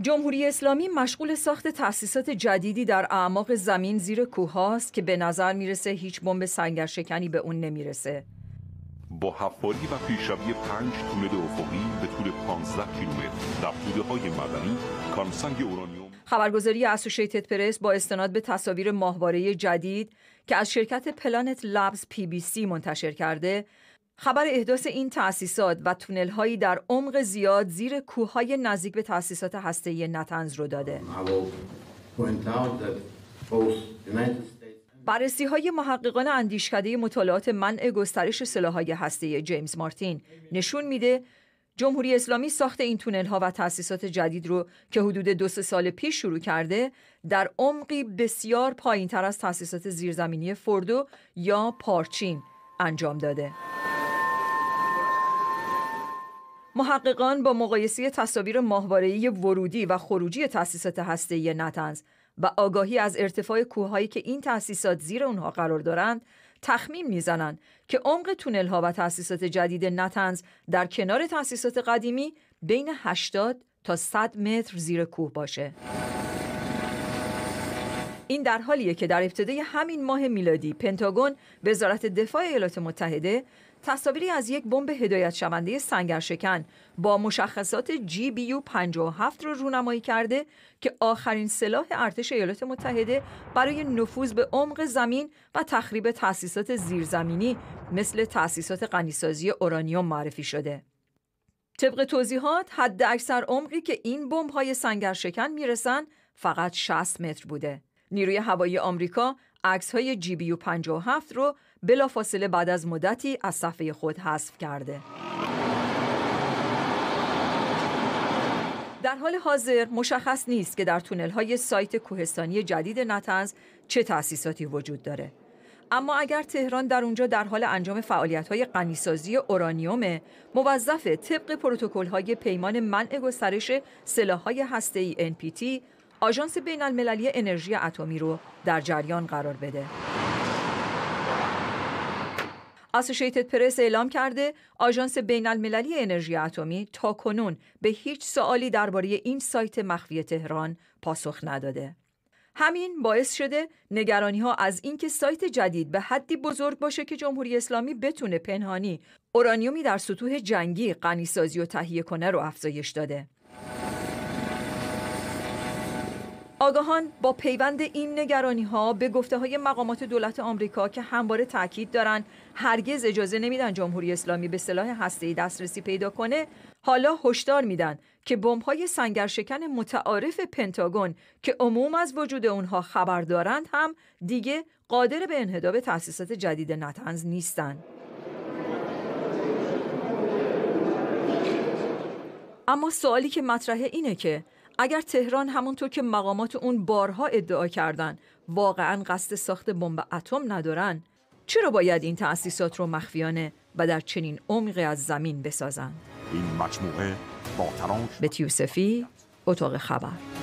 جمهوری اسلامی مشغول ساخت تأسیسات جدیدی در اعماق زمین زیر کوه هاست که به نظر میرسه هیچ بمب سنگر شکنی به اون نمیرسه. با حفاری و پیشروی پنج تونل افقی به طول 15 کیلومتر در توده های مدنی کانسنگ اورانیوم خبرگزاری اسوشیتد پرس با استناد به تصاویر ماهواره جدید که از شرکت پلانت لبز پی بی سی منتشر کرده خبر احداث این تأسیسات و تونل در عمق زیاد زیر های نزدیک به تأسیسات هسته‌ای نتنز رو داده. بررسی های محققان اندیشکده مطالعات منع گسترش های هسته جیمز مارتین نشون میده جمهوری اسلامی ساخت این تونل ها و تأسیسات جدید رو که حدود دو سال پیش شروع کرده در عمقی بسیار پایین تر از تأسیسات زیرزمینی فردو یا پارچین انجام داده. محققان با مقایسه تصاویر ماهواره‌ای ورودی و خروجی تأسیسات هسته‌ای نتنز و آگاهی از ارتفاع کوههایی که این تأسیسات زیر اونها قرار دارند تخمین میزنند که عمق تونل‌ها و تأسیسات جدید نتنز در کنار تأسیسات قدیمی بین 80 تا 100 متر زیر کوه باشه. این در حالیه که در ابتدای همین ماه میلادی پنتاگون وزارت دفاع ایالات متحده تصاویری از یک بمب هدایت شونده سنگرشکن با مشخصات جی بی یو 57 رو رونمایی کرده که آخرین سلاح ارتش ایالات متحده برای نفوذ به عمق زمین و تخریب تأسیسات زیرزمینی مثل تأسیسات قنیسازی اورانیوم معرفی شده. طبق توضیحات حد اکثر عمقی که این بمب سنگر سنگرشکن میرسن فقط 60 متر بوده. نیروی هوایی آمریکا عکس های جی بی 57 رو بلافاصله بعد از مدتی از صفحه خود حذف کرده. در حال حاضر مشخص نیست که در تونل های سایت کوهستانی جدید نتنز چه تأسیساتی وجود داره. اما اگر تهران در اونجا در حال انجام فعالیت های قنیسازی اورانیوم موظف طبق پروتکل های پیمان منع گسترش سلاح های هسته ای NPT آژانس بین المللی انرژی اتمی رو در جریان قرار بده. اسوشیتد پرس اعلام کرده آژانس بین المللی انرژی اتمی تا کنون به هیچ سوالی درباره این سایت مخفی تهران پاسخ نداده. همین باعث شده نگرانی ها از اینکه سایت جدید به حدی بزرگ باشه که جمهوری اسلامی بتونه پنهانی اورانیومی در سطوح جنگی غنیسازی و تهیه کنه رو افزایش داده. آگاهان با پیوند این نگرانی ها به گفته های مقامات دولت آمریکا که همواره تاکید دارند هرگز اجازه نمیدن جمهوری اسلامی به سلاح ای دسترسی پیدا کنه حالا هشدار میدن که بمب‌های سنگرشکن متعارف پنتاگون که عموم از وجود اونها خبر دارند هم دیگه قادر به انهدام تأسیسات جدید نتنز نیستند. اما سوالی که مطرحه اینه که اگر تهران همونطور که مقامات اون بارها ادعا کردن واقعا قصد ساخت بمب اتم ندارن چرا باید این تأسیسات رو مخفیانه و در چنین عمقی از زمین بسازند؟ این مجموعه با به تیوسفی اتاق خبر